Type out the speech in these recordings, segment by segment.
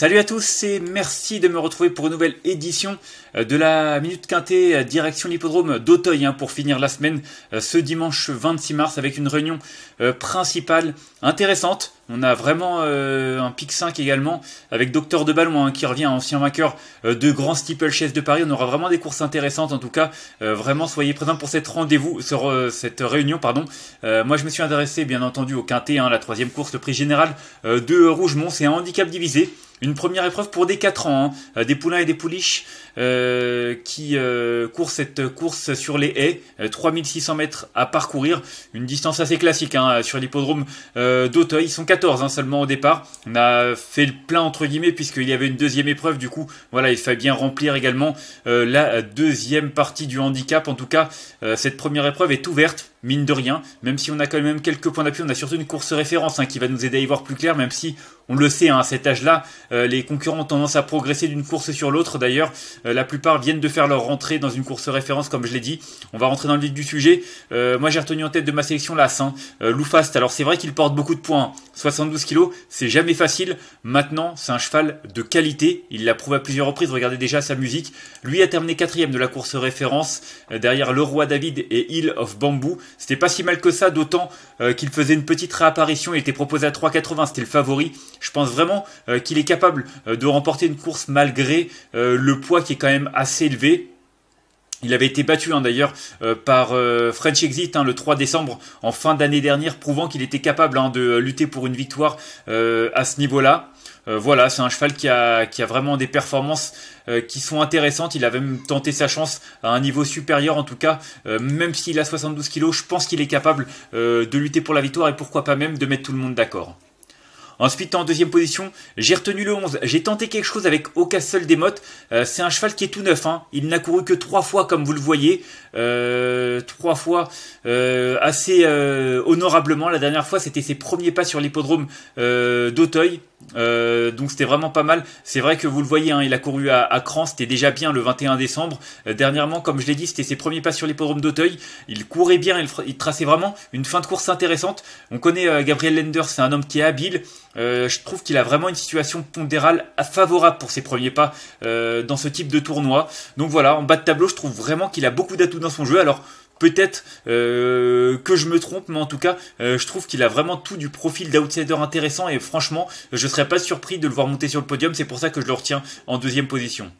Salut à tous et merci de me retrouver pour une nouvelle édition euh, de la Minute Quintée euh, direction l'hippodrome d'Auteuil hein, pour finir la semaine euh, ce dimanche 26 mars avec une réunion principale intéressante on a vraiment euh, un pic 5 également, avec Docteur de Ballon hein, qui revient, hein, ancien vainqueur euh, de Grand Steeplechase de Paris. On aura vraiment des courses intéressantes, en tout cas, euh, vraiment soyez présents pour cette rendez-vous, cette réunion, pardon. moi, je me suis intéressé, bien entendu, au Quintet, hein, la troisième course, le prix général de Rougemont. C'est un handicap divisé. Une première épreuve pour des 4 ans, hein, des poulains et des pouliches qui courent cette course sur les haies, 3600 mètres à parcourir, une distance assez classique sur l'hippodrome d'Auteuil. Ils sont Hein, seulement au départ. On a fait le plein entre guillemets puisqu'il y avait une deuxième épreuve. Du coup, voilà, il fallait bien remplir également euh, la deuxième partie du handicap. En tout cas, euh, cette première épreuve est ouverte, mine de rien. Même si on a quand même quelques points d'appui, on a surtout une course référence hein, qui va nous aider à y voir plus clair, même si on le sait, hein, à cet âge-là, euh, les concurrents ont tendance à progresser d'une course sur l'autre. D'ailleurs, euh, la plupart viennent de faire leur rentrée dans une course référence, comme je l'ai dit. On va rentrer dans le vif du sujet. Euh, moi, j'ai retenu en tête de ma sélection la Saint, Loufast. Alors, c'est vrai qu'il porte beaucoup de points. 72 hein. kilos, c'est jamais facile. Maintenant, c'est un cheval de qualité. Il l'a prouvé à plusieurs reprises. Regardez déjà sa musique. Lui a terminé quatrième de la course référence derrière Le Roi David et Hill of Bamboo. C'était pas si mal que ça, d'autant qu'il faisait une petite réapparition. Il était proposé à 3,80. C'était le favori. Je pense vraiment euh, qu'il est capable euh, de remporter une course malgré euh, le poids qui est quand même assez élevé. Il avait été battu hein, d'ailleurs par French Exit hein, le 3 décembre en fin d'année dernière, prouvant qu'il était capable hein, de lutter pour une victoire à ce niveau-là. voilà, c'est un cheval qui a, qui a, vraiment des performances qui sont intéressantes. Il a même tenté sa chance à un niveau supérieur en tout cas. même s'il a 72 kilos, je pense qu'il est capable de lutter pour la victoire et pourquoi pas même de mettre tout le monde d'accord. Ensuite, en deuxième position, j'ai retenu le 11. J'ai tenté quelque chose avec Ocastle des euh, c'est un cheval qui est tout neuf. Hein. Il n'a couru que trois fois, comme vous le voyez. Euh, trois fois euh, assez honorablement. La dernière fois, c'était ses premiers pas sur l'hippodrome d'Auteuil. donc c'était vraiment pas mal. C'est vrai que vous le voyez, hein, il a couru à, à Cran, c'était déjà bien le 21 décembre. dernièrement, comme je l'ai dit, c'était ses premiers pas sur l'hippodrome d'Auteuil. Il courait bien, il, traçait vraiment une fin de course intéressante. On connaît Gabriel Lender, c'est un homme qui est habile. Euh, je trouve qu'il a vraiment une situation pondérale favorable pour ses premiers pas euh, dans ce type de tournoi. Donc voilà, en bas de tableau, je trouve vraiment qu'il a beaucoup d'atouts dans son jeu. Alors peut-être euh, que je me trompe, mais en tout cas, je trouve qu'il a vraiment tout du profil d'outsider intéressant et franchement, je ne serais pas surpris de le voir monter sur le podium. C'est pour ça que je le retiens en deuxième position.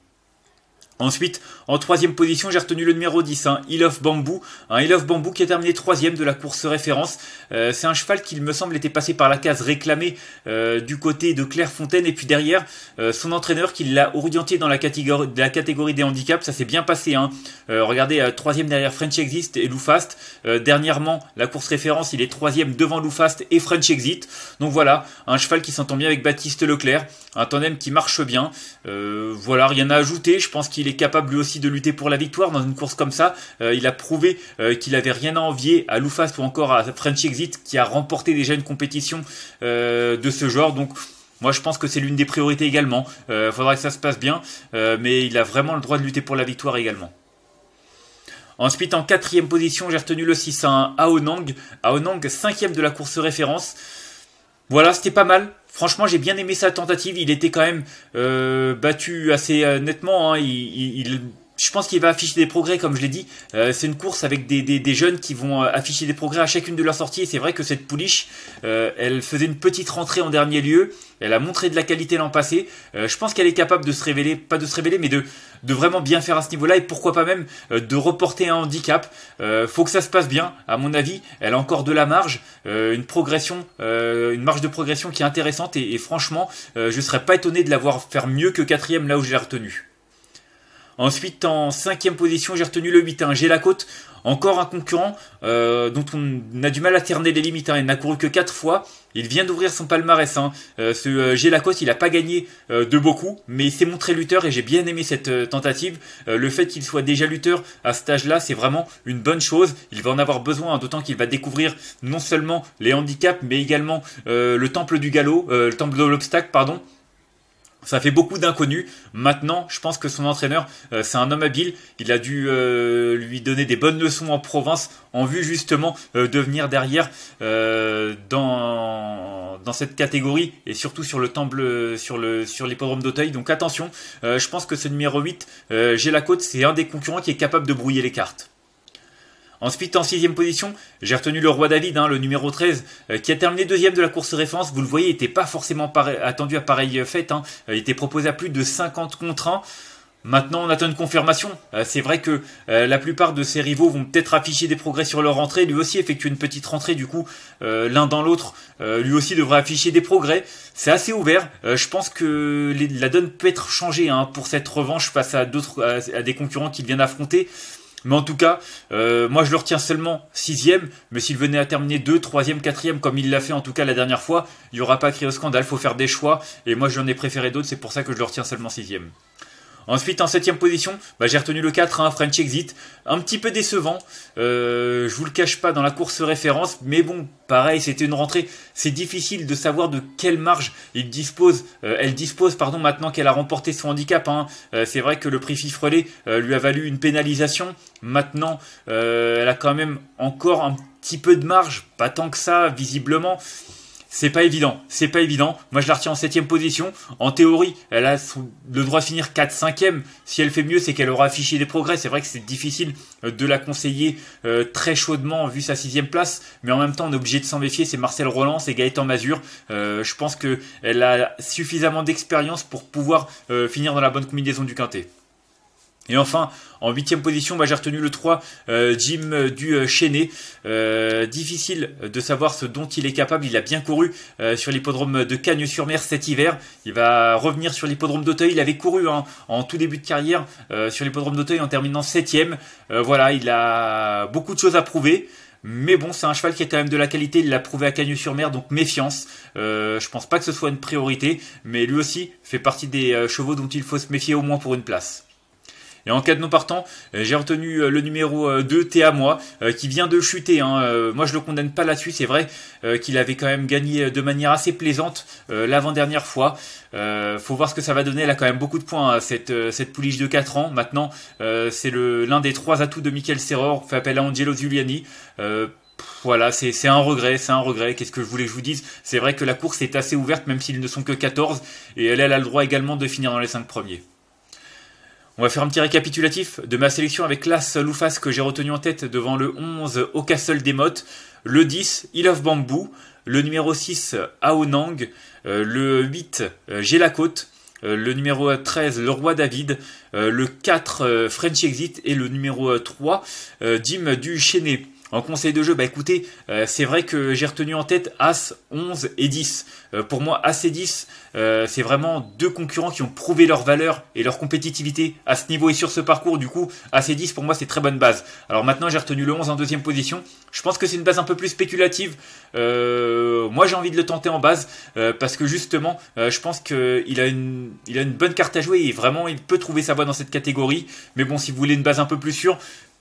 Ensuite, en troisième position, j'ai retenu le numéro 10, hein, Il Bamboo. Un Il of Bamboo qui a terminé troisième de la course référence. Euh, c'est un cheval qui, il me semble, était passé par la case réclamée euh, du côté de Claire Fontaine. Et puis derrière, euh, son entraîneur qui l'a orienté dans la catégorie, des handicaps. Ça s'est bien passé. Hein. regardez, troisième derrière French Exit et Loufast. dernièrement, la course référence, il est troisième devant Loufast et French Exit. Donc voilà, un cheval qui s'entend bien avec Baptiste Leclerc. Un tandem qui marche bien. voilà, rien à ajouter. Je pense qu'il il est capable lui aussi de lutter pour la victoire dans une course comme ça. Euh, il a prouvé euh, qu'il avait rien à envier à Loufast ou encore à French Exit qui a remporté déjà une compétition euh, de ce genre. Donc moi, je pense que c'est l'une des priorités également. Il que ça se passe bien, mais il a vraiment le droit de lutter pour la victoire également. Ensuite, en quatrième position, j'ai retenu le 6 à Aonang. Aonang, cinquième de la course référence. Voilà, c'était pas mal franchement, j'ai bien aimé sa tentative. Il était quand même euh, battu assez euh, nettement. Hein. il, je pense qu'il va afficher des progrès, comme je l'ai dit. Euh, c'est une course avec des, jeunes qui vont euh, afficher des progrès à chacune de leurs sorties. Et c'est vrai que cette pouliche, euh, elle faisait une petite rentrée en dernier lieu. Elle a montré de la qualité l'an passé. je pense qu'elle est capable de se révéler, pas de se révéler, mais de, de vraiment bien faire à ce niveau-là. Et pourquoi pas même de reporter un handicap. faut que ça se passe bien, à mon avis. Elle a encore de la marge, une progression, une marge de progression qui est intéressante. Et, franchement, je ne serais pas étonné de la voir faire mieux que quatrième là où j'ai retenu. retenue. Ensuite, en cinquième position, j'ai retenu le 8, 1 j'ai côte. Encore un concurrent euh, dont on a du mal à terner les limites. Hein. Il n'a couru que 4 fois. Il vient d'ouvrir son palmarès. Hein. Euh, ce euh, il n'a pas gagné euh, de beaucoup, mais il s'est montré lutteur et j'ai bien aimé cette tentative. le fait qu'il soit déjà lutteur à ce âge-là, c'est vraiment une bonne chose. Il va en avoir besoin, hein, d'autant qu'il va découvrir non seulement les handicaps, mais également le temple du galop, le temple de l'obstacle, pardon. Ça fait beaucoup d'inconnus. Maintenant, je pense que son entraîneur, euh, c'est un homme habile. Il a dû euh, lui donner des bonnes leçons en province en vue justement euh, de venir derrière dans, cette catégorie et surtout sur le temple, sur sur l'hippodrome d'Auteuil. Donc attention, je pense que ce numéro 8, j'ai la côte, c'est un des concurrents qui est capable de brouiller les cartes. Ensuite, en sixième position, j'ai retenu le roi David, hein, le numéro 13, euh, qui a terminé deuxième de la course référence. Vous le voyez, il n'était pas forcément attendu à pareille fête. Hein. Euh, il était proposé à plus de 50 contre 1. Maintenant, on attend une confirmation. Euh, c'est vrai que la plupart de ses rivaux vont peut-être afficher des progrès sur leur entrée. Lui aussi effectue une petite rentrée, du coup, l'un dans l'autre, lui aussi devrait afficher des progrès. C'est assez ouvert. je pense que la donne peut être changée hein, pour cette revanche face à d'autres, à, à des concurrents qu'il vient d'affronter. Mais en tout cas, euh, moi je le retiens seulement sixième, mais s'il venait à terminer 2, 3 quatrième, comme il l'a fait en tout cas la dernière fois, il n'y aura pas à crier au scandale, il faut faire des choix, et moi j'en ai préféré d'autres, c'est pour ça que je le retiens seulement sixième. Ensuite, en septième position, bah, j'ai retenu le 4, un hein, French Exit. Un petit peu décevant, euh, je vous le cache pas dans la course référence, mais bon, pareil, c'était une rentrée. C'est difficile de savoir de quelle marge il dispose, euh, elle dispose pardon, maintenant qu'elle a remporté son handicap. Hein. Euh, c'est vrai que le prix Fifrelé euh, lui a valu une pénalisation. Maintenant, elle a quand même encore un petit peu de marge, pas tant que ça, visiblement c'est pas évident. C'est pas évident. Moi, je la retiens en septième position. En théorie, elle a le droit de finir 4 5 e Si elle fait mieux, c'est qu'elle aura affiché des progrès. C'est vrai que c'est difficile euh, de la conseiller euh, très chaudement vu sa sixième place. Mais en même temps, on est obligé de s'en méfier. C'est Marcel Roland, c'est Gaëtan Mazur. Euh, je pense qu'elle a suffisamment d'expérience pour pouvoir finir dans la bonne combinaison du quintet. Et enfin, en huitième position, bah, j'ai retenu le 3, euh, Jim du euh, difficile de savoir ce dont il est capable. Il a bien couru euh, sur l'hippodrome de Cagnes-sur-Mer cet hiver. Il va revenir sur l'hippodrome d'Auteuil. Il avait couru hein, en tout début de carrière sur l'hippodrome d'Auteuil en terminant septième. voilà, il a beaucoup de choses à prouver. Mais bon, c'est un cheval qui est quand même de la qualité, il l'a prouvé à Cagnes-sur-Mer, donc méfiance. je je pense pas que ce soit une priorité, mais lui aussi fait partie des chevaux dont il faut se méfier au moins pour une place. Et en cas de non partant, euh, j'ai retenu euh, le numéro 2, euh, Thé moi, qui vient de chuter. Hein. Moi, je le condamne pas là-dessus. C'est vrai qu'il avait quand même gagné de manière assez plaisante l'avant-dernière fois. faut voir ce que ça va donner. Elle a quand même beaucoup de points, hein, cette, cette pouliche de 4 ans. Maintenant, c'est l'un des trois atouts de Michael Serror. On fait appel à Angelo Giuliani voilà, c'est un regret, c'est un regret. Qu'est-ce que je voulais que je vous dise C'est vrai que la course est assez ouverte, même s'ils ne sont que 14, et elle, elle a le droit également de finir dans les 5 premiers. On va faire un petit récapitulatif de ma sélection avec l'As Lufas que j'ai retenu en tête devant le 11 au Castle des Mottes, le 10 Il of Bamboo, le numéro 6 Aonang, euh, le 8 euh, J'ai la Côte, euh, le numéro 13 Le Roi David, le 4 French Exit et le numéro 3 Dim du Chénet. En conseil de jeu, bah écoutez, euh, c'est vrai que j'ai retenu en tête As 11 et 10. Euh, pour moi, As et 10, euh, c'est vraiment deux concurrents qui ont prouvé leur valeur et leur compétitivité à ce niveau et sur ce parcours. Du coup, As et 10, pour moi, c'est très bonne base. Alors maintenant, j'ai retenu le 11 en deuxième position. Je pense que c'est une base un peu plus spéculative. moi, j'ai envie de le tenter en base parce que justement, je pense qu'il a, une, il a une bonne carte à jouer et vraiment, il peut trouver sa voie dans cette catégorie. Mais bon, si vous voulez une base un peu plus sûre,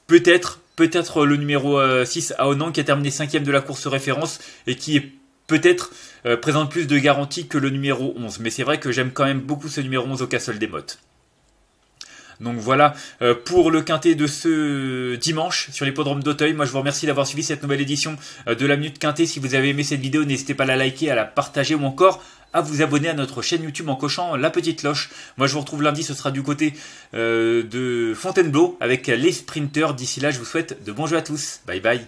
peut-être peut-être le numéro 6 euh, à onan qui a terminé cinquième de la course référence et qui est peut-être euh, présente plus de garanties que le numéro 11. Mais c'est vrai que j'aime quand même beaucoup ce numéro 11 au Castle des Mottes. Donc voilà euh, pour le quintet de ce dimanche sur l'hippodrome d'Auteuil. Moi je vous remercie d'avoir suivi cette nouvelle édition euh, de la Minute Quintet. Si vous avez aimé cette vidéo, n'hésitez pas à la liker, à la partager ou encore à vous abonner à notre chaîne YouTube en cochant la petite cloche. Moi je vous retrouve lundi, ce sera du côté euh, de Fontainebleau avec les sprinters. D'ici là, je vous souhaite de bons jeux à tous. Bye bye.